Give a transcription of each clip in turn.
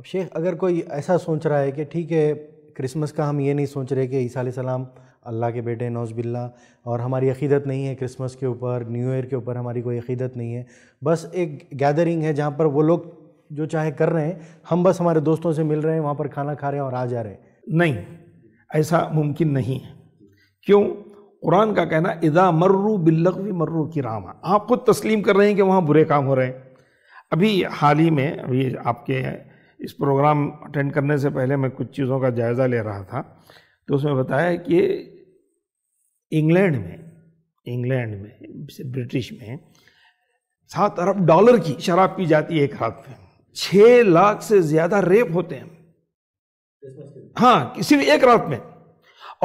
अब शेख अगर कोई ऐसा सोच रहा है कि ठीक है क्रिसमस का हम ये नहीं सोच रहे कि ईसा सलाम अल्लाह के बेटे नौजबिल्ला और हमारी अकीदत नहीं है क्रिसमस के ऊपर न्यू ईयर के ऊपर हमारी कोई अकीदत नहीं है बस एक गैदरिंग है जहाँ पर वो लोग जो चाहे कर रहे हैं हम बस हमारे दोस्तों से मिल रहे हैं वहाँ पर खाना खा रहे हैं और आ जा रहे हैं नहीं ऐसा मुमकिन नहीं है क्यों कुरान का कहना इदा मर्रू बिल्लवी मर्रू की रामा आप खुद तस्लीम कर रहे हैं कि वहाँ बुरे काम हो रहे हैं अभी हाल ही में अभी आपके इस प्रोग्राम अटेंड करने से पहले मैं कुछ चीज़ों का जायज़ा ले रहा था तो उसमें बताया कि इंग्लैंड में इंग्लैंड में ब्रिटिश में सात अरब डॉलर की शराब पी जाती है एक रात में छः लाख से ज़्यादा रेप होते हैं हाँ सिर्फ एक रात में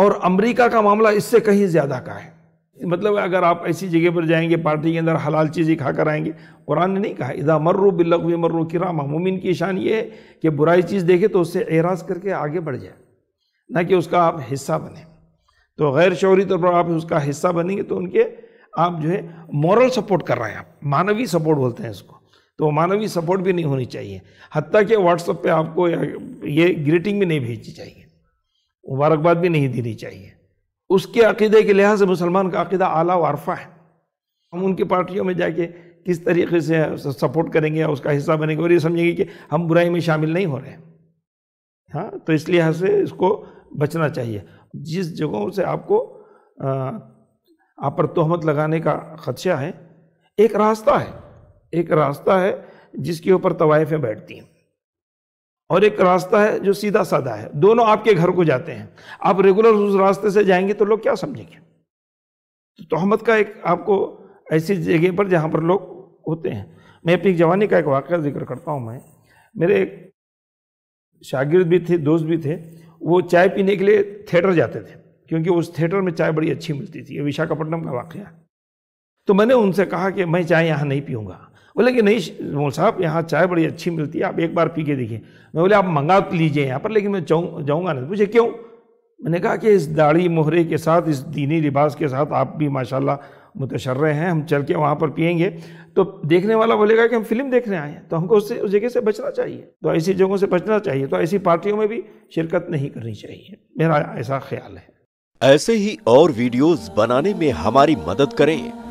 और अमेरिका का मामला इससे कहीं ज़्यादा का है मतलब अगर आप ऐसी जगह पर जाएंगे पार्टी के अंदर हलाल चीज़ें खा कर आएंगे कुरान ने नहीं कहा इदा मर्रो मर्रू कि राम मुमिन की शान ये है कि बुराई चीज़ देखे तो उससे एराज करके आगे बढ़ जाए ना कि उसका आप हिस्सा बने तो गैर शौरी तौर पर आप उसका हिस्सा बनेंगे तो उनके आप जो है मॉरल सपोर्ट कर रहे हैं आप मानवीय सपोर्ट बोलते हैं इसको तो मानवीय सपोर्ट भी नहीं होनी चाहिए हती कि व्हाट्सअप पर आपको ये ग्रीटिंग भी नहीं भेजनी चाहिए मुबारकबाद भी नहीं देनी चाहिए उसके अकीदे के लिहाज से मुसलमान का अकीदा आला वारफा है हम उनकी पार्टियों में जाके किस तरीके से सपोर्ट करेंगे या उसका हिस्सा बनेंगे और ये समझेंगे कि हम बुराई में शामिल नहीं हो रहे हैं हाँ तो इसलिए लिहाज से इसको बचना चाहिए जिस जगहों से आपको आप पर तोहमत लगाने का खदशा है एक रास्ता है एक रास्ता है जिसके ऊपर तवाइफें बैठती हैं और एक रास्ता है जो सीधा साधा है दोनों आपके घर को जाते हैं आप रेगुलर उस रास्ते से जाएंगे तो लोग क्या समझेंगे तो तोहमत का एक आपको ऐसी जगह पर जहाँ पर लोग होते हैं मैं अपनी जवानी का एक वाक़ जिक्र करता हूँ मैं मेरे एक शागिर्द भी थे दोस्त भी थे वो चाय पीने के लिए थिएटर जाते थे क्योंकि उस थिएटर में चाय बड़ी अच्छी मिलती थी ये विशाखापट्टनम का वाक्य है तो मैंने उनसे कहा कि मैं चाय यहाँ नहीं पीऊँगा बोले कि नहीं मोल साहब यहाँ चाय बड़ी अच्छी मिलती है आप एक बार पी के देखिए मैं बोले आप मंगा लीजिए यहाँ पर लेकिन मैं जाऊँगा नहीं पूछे क्यों मैंने कहा कि इस दाढ़ी मोहरे के साथ इस दीनी लिबास के साथ आप भी माशाल्लाह मुतशर्र हैं हम चल के वहाँ पर पियेंगे तो देखने वाला बोलेगा कि हम फिल्म देखने आए हैं तो हमको उससे उस जगह से बचना चाहिए तो ऐसी जगहों से बचना चाहिए तो ऐसी पार्टियों में भी शिरकत नहीं करनी चाहिए मेरा ऐसा ख्याल है ऐसे ही और वीडियोस बनाने में हमारी मदद करें